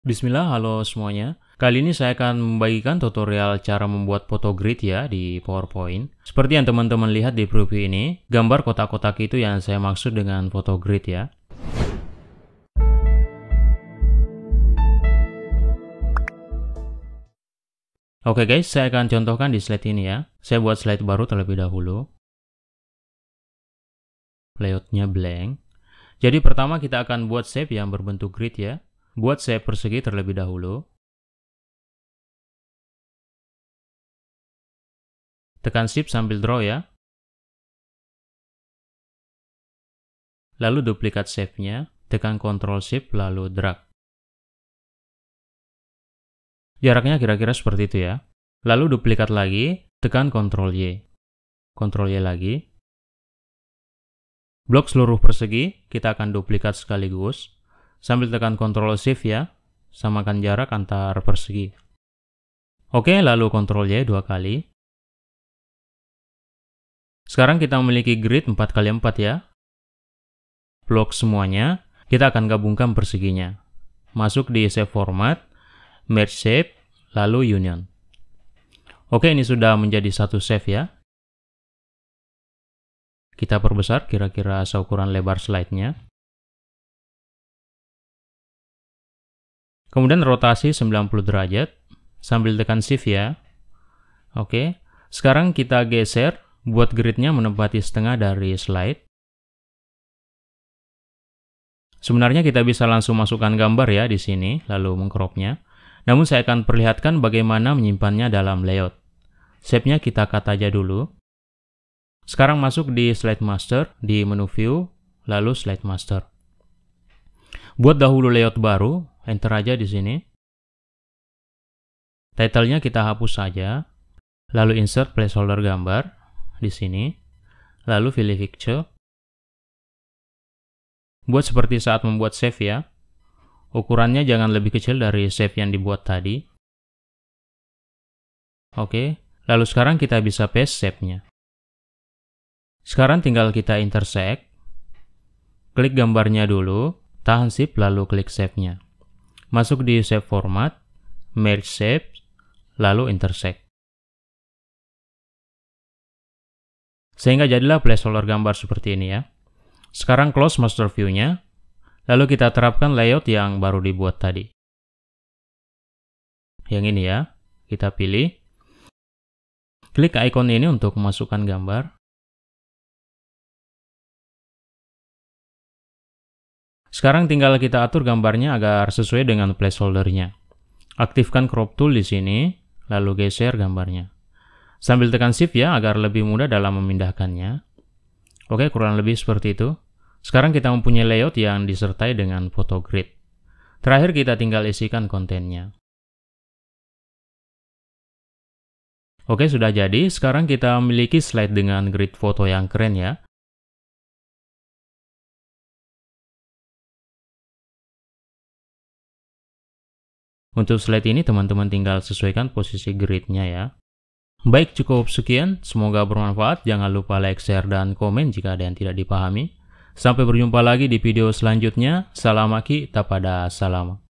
Bismillah, halo semuanya. Kali ini saya akan membagikan tutorial cara membuat foto grid ya di PowerPoint. Seperti yang teman-teman lihat di preview ini, gambar kotak-kotak itu yang saya maksud dengan foto grid ya. Oke guys, saya akan contohkan di slide ini ya. Saya buat slide baru terlebih dahulu. Layoutnya blank. Jadi pertama kita akan buat shape yang berbentuk grid ya. Buat saya persegi terlebih dahulu. Tekan shift sambil draw ya. Lalu duplikat shape-nya, tekan Ctrl Shift lalu drag. Jaraknya kira-kira seperti itu ya. Lalu duplikat lagi, tekan Ctrl Y. Ctrl Y lagi. Blok seluruh persegi, kita akan duplikat sekaligus sambil tekan Ctrl Shift ya. Samakan jarak antar persegi. Oke, lalu Ctrl Y dua kali. Sekarang kita memiliki grid 4x4 ya. Blok semuanya, kita akan gabungkan perseginya. Masuk di Save Format, Merge Shape, lalu Union. Oke, ini sudah menjadi satu save ya. Kita perbesar kira-kira seukuran lebar slide-nya. Kemudian rotasi 90 derajat sambil tekan shift ya. Oke. Sekarang kita geser buat gridnya menempati setengah dari slide. Sebenarnya kita bisa langsung masukkan gambar ya di sini, lalu mengcropnya. Namun saya akan perlihatkan bagaimana menyimpannya dalam layout. Shape-nya kita cut aja dulu. Sekarang masuk di Slide Master, di menu View, lalu Slide Master. Buat dahulu layout baru, enter aja di sini. Titlenya kita hapus saja, lalu insert placeholder gambar di sini, lalu pilih picture. Buat seperti saat membuat save ya. Ukurannya jangan lebih kecil dari save yang dibuat tadi. Oke, lalu sekarang kita bisa paste save-nya. Sekarang tinggal kita intersect. Klik gambarnya dulu, tahan shift lalu klik save-nya masuk di shape format, merge shape, lalu intersect. Sehingga jadilah placeholder gambar seperti ini ya. Sekarang close master view-nya, lalu kita terapkan layout yang baru dibuat tadi. Yang ini ya, kita pilih. Klik icon ini untuk memasukkan gambar. Sekarang tinggal kita atur gambarnya agar sesuai dengan placeholdernya. Aktifkan crop tool di sini, lalu geser gambarnya. Sambil tekan shift ya agar lebih mudah dalam memindahkannya. Oke, kurang lebih seperti itu. Sekarang kita mempunyai layout yang disertai dengan foto grid. Terakhir kita tinggal isikan kontennya. Oke, sudah jadi. Sekarang kita memiliki slide dengan grid foto yang keren ya. Untuk slide ini teman-teman tinggal sesuaikan posisi gridnya ya. Baik cukup sekian, semoga bermanfaat. Jangan lupa like, share, dan komen jika ada yang tidak dipahami. Sampai berjumpa lagi di video selanjutnya. Salam aki, tapada Salam.